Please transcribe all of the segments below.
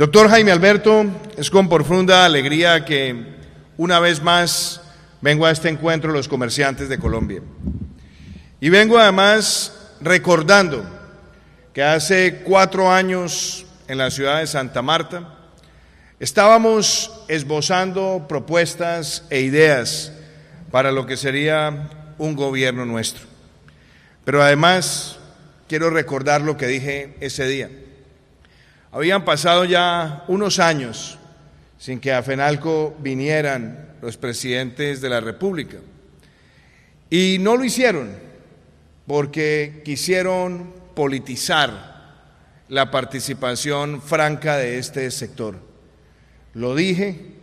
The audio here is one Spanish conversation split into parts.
Doctor Jaime Alberto, es con profunda alegría que una vez más vengo a este encuentro los comerciantes de Colombia. Y vengo además recordando que hace cuatro años en la ciudad de Santa Marta estábamos esbozando propuestas e ideas para lo que sería un gobierno nuestro. Pero además quiero recordar lo que dije ese día. Habían pasado ya unos años sin que a FENALCO vinieran los presidentes de la República. Y no lo hicieron porque quisieron politizar la participación franca de este sector. Lo dije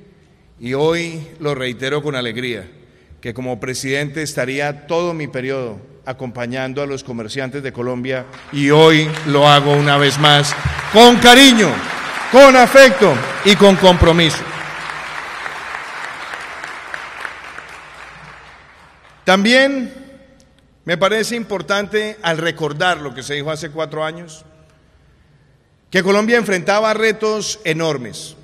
y hoy lo reitero con alegría, que como presidente estaría todo mi periodo acompañando a los comerciantes de Colombia y hoy lo hago una vez más con cariño, con afecto y con compromiso. También me parece importante al recordar lo que se dijo hace cuatro años, que Colombia enfrentaba retos enormes.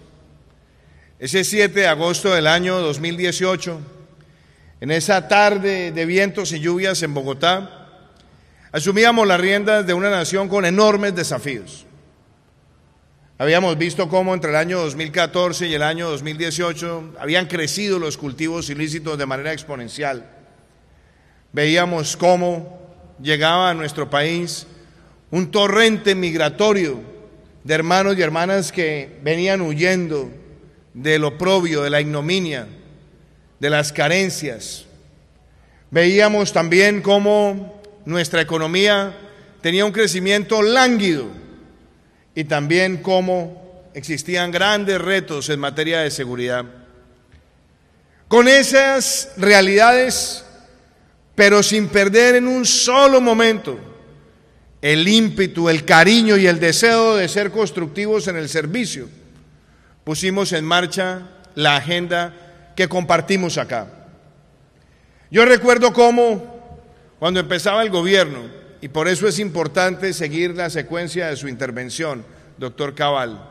Ese 7 de agosto del año 2018, en esa tarde de vientos y lluvias en Bogotá, asumíamos las riendas de una nación con enormes desafíos. Habíamos visto cómo entre el año 2014 y el año 2018 habían crecido los cultivos ilícitos de manera exponencial. Veíamos cómo llegaba a nuestro país un torrente migratorio de hermanos y hermanas que venían huyendo de lo propio, de la ignominia, de las carencias. Veíamos también cómo nuestra economía tenía un crecimiento lánguido y también cómo existían grandes retos en materia de seguridad. Con esas realidades, pero sin perder en un solo momento el ímpetu, el cariño y el deseo de ser constructivos en el servicio, pusimos en marcha la agenda que compartimos acá. Yo recuerdo cómo cuando empezaba el gobierno, y por eso es importante seguir la secuencia de su intervención, doctor Cabal,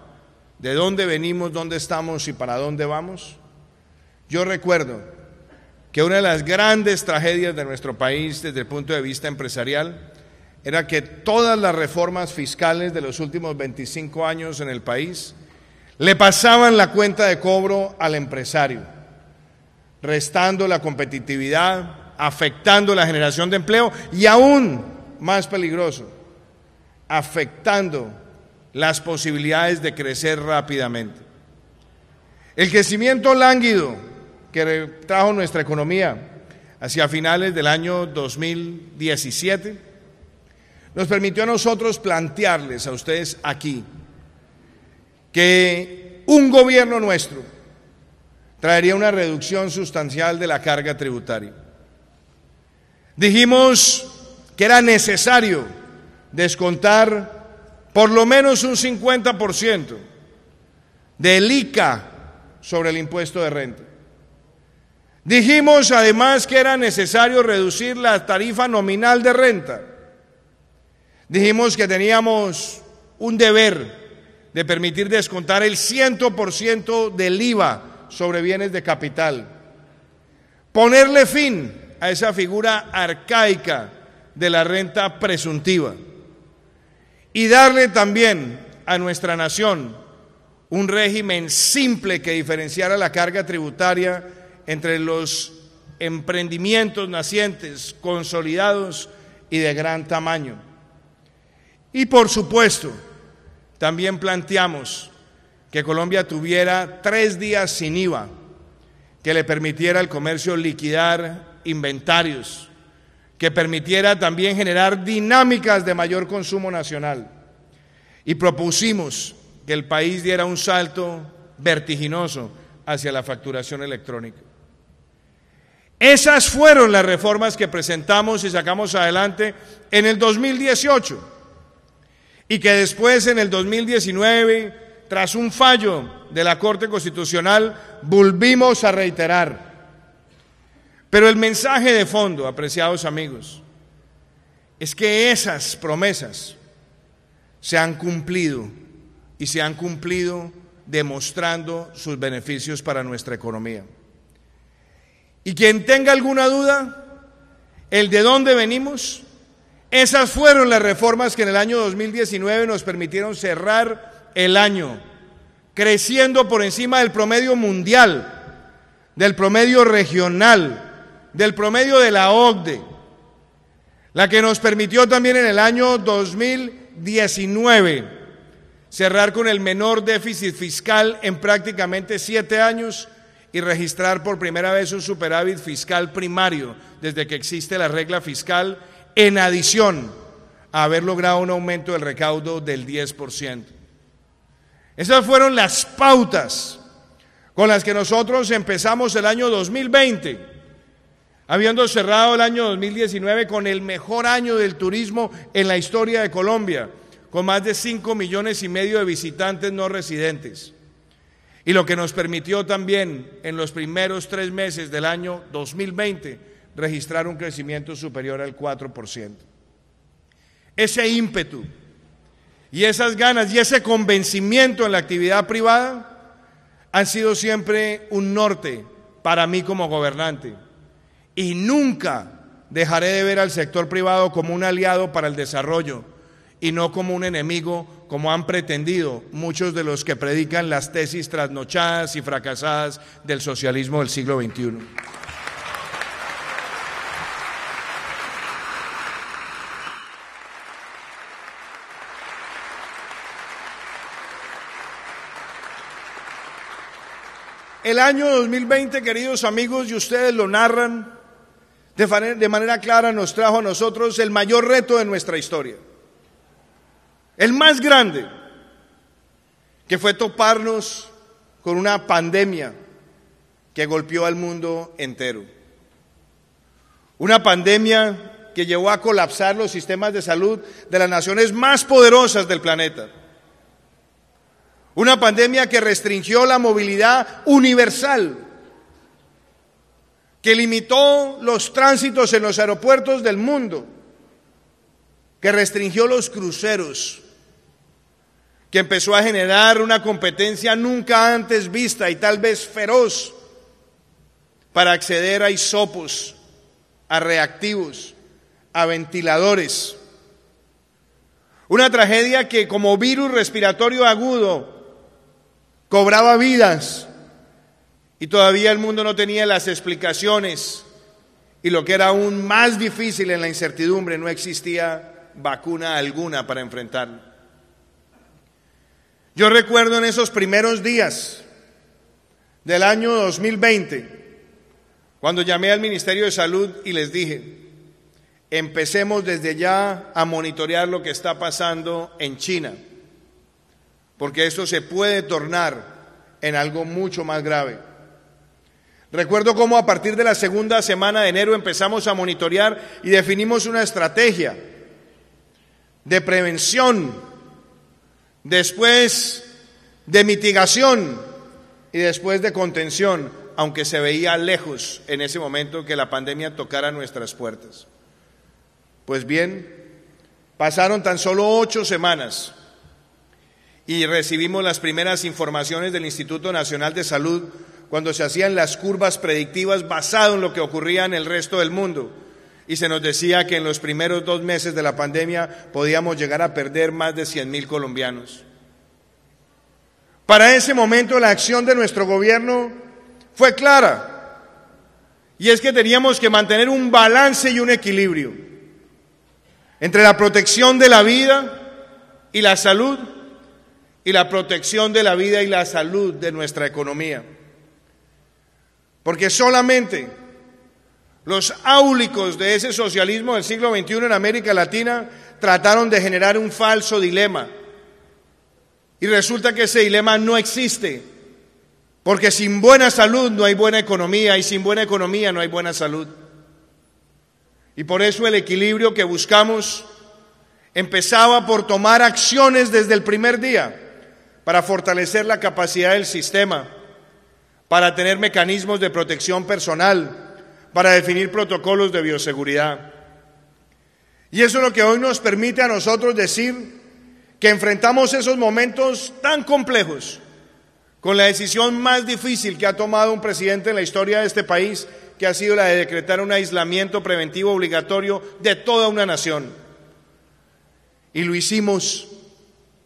de dónde venimos, dónde estamos y para dónde vamos. Yo recuerdo que una de las grandes tragedias de nuestro país desde el punto de vista empresarial era que todas las reformas fiscales de los últimos 25 años en el país le pasaban la cuenta de cobro al empresario restando la competitividad, afectando la generación de empleo y aún más peligroso, afectando las posibilidades de crecer rápidamente. El crecimiento lánguido que trajo nuestra economía hacia finales del año 2017 nos permitió a nosotros plantearles a ustedes aquí que un gobierno nuestro traería una reducción sustancial de la carga tributaria. Dijimos que era necesario descontar por lo menos un 50% del ICA sobre el impuesto de renta. Dijimos además que era necesario reducir la tarifa nominal de renta. Dijimos que teníamos un deber de permitir descontar el 100% del IVA sobre bienes de capital. Ponerle fin a esa figura arcaica de la renta presuntiva y darle también a nuestra nación un régimen simple que diferenciara la carga tributaria entre los emprendimientos nacientes, consolidados y de gran tamaño. Y por supuesto, también planteamos que Colombia tuviera tres días sin IVA, que le permitiera al comercio liquidar inventarios, que permitiera también generar dinámicas de mayor consumo nacional. Y propusimos que el país diera un salto vertiginoso hacia la facturación electrónica. Esas fueron las reformas que presentamos y sacamos adelante en el 2018 y que después en el 2019 tras un fallo de la Corte Constitucional, volvimos a reiterar. Pero el mensaje de fondo, apreciados amigos, es que esas promesas se han cumplido y se han cumplido demostrando sus beneficios para nuestra economía. Y quien tenga alguna duda, el de dónde venimos, esas fueron las reformas que en el año 2019 nos permitieron cerrar el año, creciendo por encima del promedio mundial, del promedio regional, del promedio de la OCDE, la que nos permitió también en el año 2019 cerrar con el menor déficit fiscal en prácticamente siete años y registrar por primera vez un superávit fiscal primario desde que existe la regla fiscal, en adición a haber logrado un aumento del recaudo del 10%. Esas fueron las pautas con las que nosotros empezamos el año 2020, habiendo cerrado el año 2019 con el mejor año del turismo en la historia de Colombia, con más de 5 millones y medio de visitantes no residentes. Y lo que nos permitió también en los primeros tres meses del año 2020 registrar un crecimiento superior al 4%. Ese ímpetu y esas ganas y ese convencimiento en la actividad privada han sido siempre un norte para mí como gobernante. Y nunca dejaré de ver al sector privado como un aliado para el desarrollo y no como un enemigo, como han pretendido muchos de los que predican las tesis trasnochadas y fracasadas del socialismo del siglo XXI. El año 2020, queridos amigos, y ustedes lo narran de manera, clara, nos trajo a nosotros el mayor reto de nuestra historia. El más grande, que fue toparnos con una pandemia que golpeó al mundo entero. Una pandemia que llevó a colapsar los sistemas de salud de las naciones más poderosas del planeta una pandemia que restringió la movilidad universal, que limitó los tránsitos en los aeropuertos del mundo, que restringió los cruceros, que empezó a generar una competencia nunca antes vista y tal vez feroz para acceder a hisopos, a reactivos, a ventiladores. Una tragedia que como virus respiratorio agudo cobraba vidas y todavía el mundo no tenía las explicaciones y lo que era aún más difícil en la incertidumbre, no existía vacuna alguna para enfrentar. Yo recuerdo en esos primeros días del año 2020, cuando llamé al Ministerio de Salud y les dije, empecemos desde ya a monitorear lo que está pasando en China porque esto se puede tornar en algo mucho más grave. Recuerdo cómo a partir de la segunda semana de enero empezamos a monitorear y definimos una estrategia de prevención, después de mitigación y después de contención, aunque se veía lejos en ese momento que la pandemia tocara nuestras puertas. Pues bien, pasaron tan solo ocho semanas y recibimos las primeras informaciones del Instituto Nacional de Salud cuando se hacían las curvas predictivas basado en lo que ocurría en el resto del mundo. Y se nos decía que en los primeros dos meses de la pandemia podíamos llegar a perder más de 100 mil colombianos. Para ese momento la acción de nuestro gobierno fue clara. Y es que teníamos que mantener un balance y un equilibrio entre la protección de la vida y la salud y la protección de la vida y la salud de nuestra economía. Porque solamente los áulicos de ese socialismo del siglo XXI en América Latina trataron de generar un falso dilema. Y resulta que ese dilema no existe, porque sin buena salud no hay buena economía y sin buena economía no hay buena salud. Y por eso el equilibrio que buscamos empezaba por tomar acciones desde el primer día para fortalecer la capacidad del sistema, para tener mecanismos de protección personal, para definir protocolos de bioseguridad. Y eso es lo que hoy nos permite a nosotros decir que enfrentamos esos momentos tan complejos con la decisión más difícil que ha tomado un presidente en la historia de este país, que ha sido la de decretar un aislamiento preventivo obligatorio de toda una nación. Y lo hicimos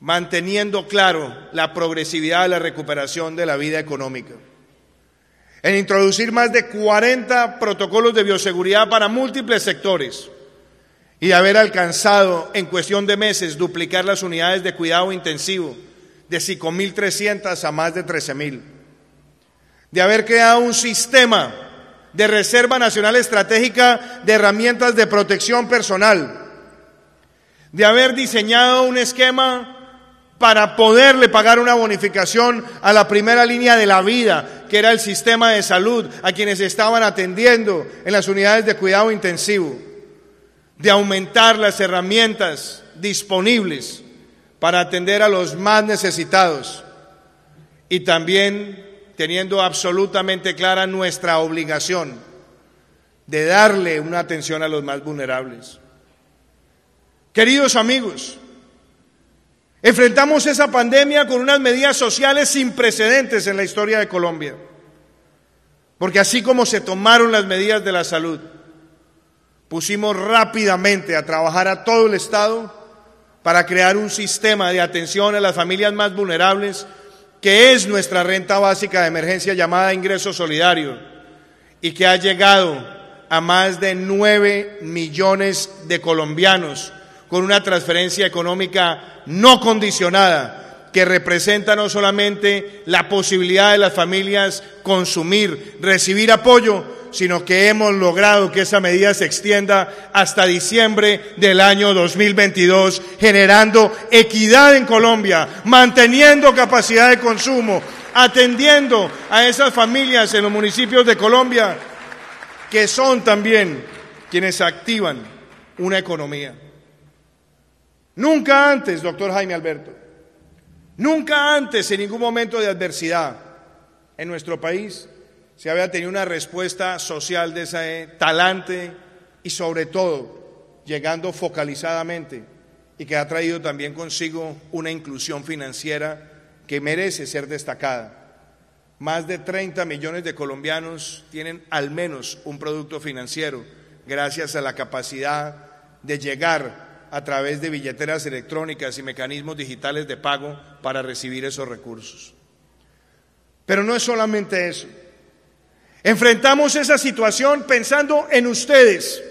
manteniendo claro la progresividad de la recuperación de la vida económica. En introducir más de 40 protocolos de bioseguridad para múltiples sectores y haber alcanzado en cuestión de meses duplicar las unidades de cuidado intensivo de 5.300 a más de 13.000, de haber creado un sistema de Reserva Nacional Estratégica de Herramientas de Protección Personal, de haber diseñado un esquema para poderle pagar una bonificación a la primera línea de la vida, que era el sistema de salud, a quienes estaban atendiendo en las unidades de cuidado intensivo, de aumentar las herramientas disponibles para atender a los más necesitados y también teniendo absolutamente clara nuestra obligación de darle una atención a los más vulnerables. Queridos amigos, Enfrentamos esa pandemia con unas medidas sociales sin precedentes en la historia de Colombia. Porque así como se tomaron las medidas de la salud, pusimos rápidamente a trabajar a todo el Estado para crear un sistema de atención a las familias más vulnerables, que es nuestra renta básica de emergencia llamada ingreso solidario, y que ha llegado a más de 9 millones de colombianos con una transferencia económica no condicionada que representa no solamente la posibilidad de las familias consumir, recibir apoyo, sino que hemos logrado que esa medida se extienda hasta diciembre del año 2022, generando equidad en Colombia, manteniendo capacidad de consumo, atendiendo a esas familias en los municipios de Colombia, que son también quienes activan una economía. Nunca antes, doctor Jaime Alberto, nunca antes en ningún momento de adversidad en nuestro país se había tenido una respuesta social de esa talante y sobre todo llegando focalizadamente y que ha traído también consigo una inclusión financiera que merece ser destacada. Más de 30 millones de colombianos tienen al menos un producto financiero gracias a la capacidad de llegar a través de billeteras electrónicas y mecanismos digitales de pago para recibir esos recursos. Pero no es solamente eso. Enfrentamos esa situación pensando en ustedes.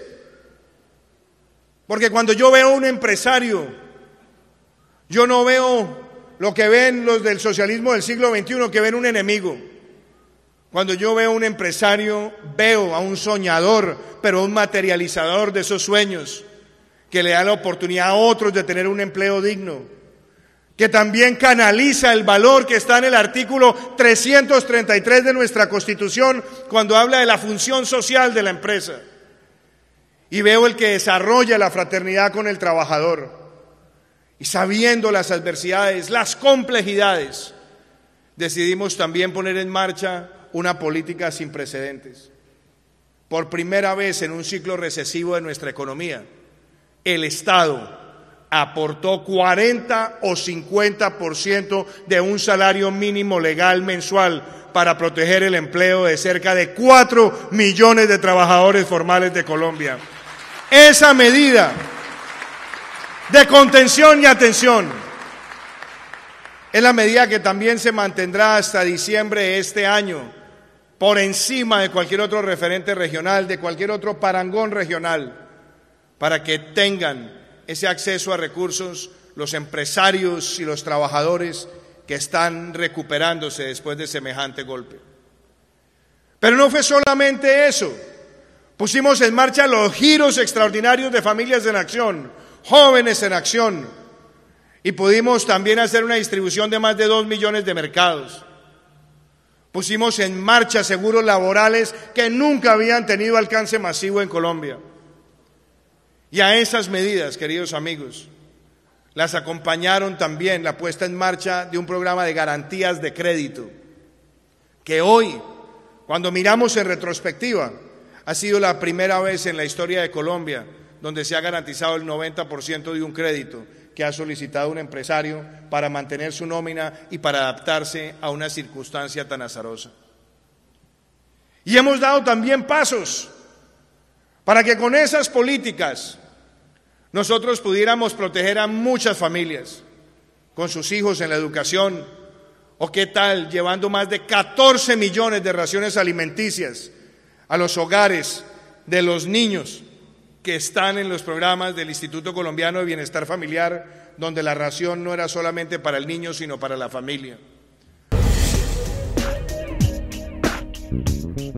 Porque cuando yo veo un empresario, yo no veo lo que ven los del socialismo del siglo XXI, que ven un enemigo. Cuando yo veo a un empresario, veo a un soñador, pero un materializador de esos sueños que le da la oportunidad a otros de tener un empleo digno, que también canaliza el valor que está en el artículo 333 de nuestra Constitución cuando habla de la función social de la empresa. Y veo el que desarrolla la fraternidad con el trabajador y sabiendo las adversidades, las complejidades, decidimos también poner en marcha una política sin precedentes. Por primera vez en un ciclo recesivo de nuestra economía, el Estado aportó 40 o 50% de un salario mínimo legal mensual para proteger el empleo de cerca de 4 millones de trabajadores formales de Colombia. Esa medida de contención y atención es la medida que también se mantendrá hasta diciembre de este año, por encima de cualquier otro referente regional, de cualquier otro parangón regional para que tengan ese acceso a recursos los empresarios y los trabajadores que están recuperándose después de semejante golpe. Pero no fue solamente eso. Pusimos en marcha los giros extraordinarios de familias en acción, jóvenes en acción, y pudimos también hacer una distribución de más de dos millones de mercados. Pusimos en marcha seguros laborales que nunca habían tenido alcance masivo en Colombia. Y a esas medidas, queridos amigos, las acompañaron también la puesta en marcha de un programa de garantías de crédito, que hoy, cuando miramos en retrospectiva, ha sido la primera vez en la historia de Colombia donde se ha garantizado el 90% de un crédito que ha solicitado un empresario para mantener su nómina y para adaptarse a una circunstancia tan azarosa. Y hemos dado también pasos para que con esas políticas nosotros pudiéramos proteger a muchas familias con sus hijos en la educación, o qué tal llevando más de 14 millones de raciones alimenticias a los hogares de los niños que están en los programas del Instituto Colombiano de Bienestar Familiar, donde la ración no era solamente para el niño, sino para la familia.